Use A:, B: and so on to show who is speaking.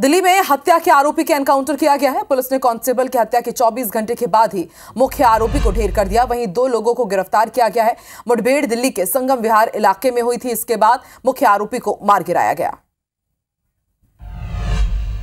A: दिल्ली में हत्या के आरोपी के एनकाउंटर किया गया है पुलिस ने कांस्टेबल की हत्या के 24 घंटे के बाद ही मुख्य आरोपी को ढेर कर दिया वहीं दो लोगों को गिरफ्तार किया गया है मुठभेड़ दिल्ली के संगम विहार इलाके में हुई थी इसके बाद मुख्य आरोपी को मार गिराया गया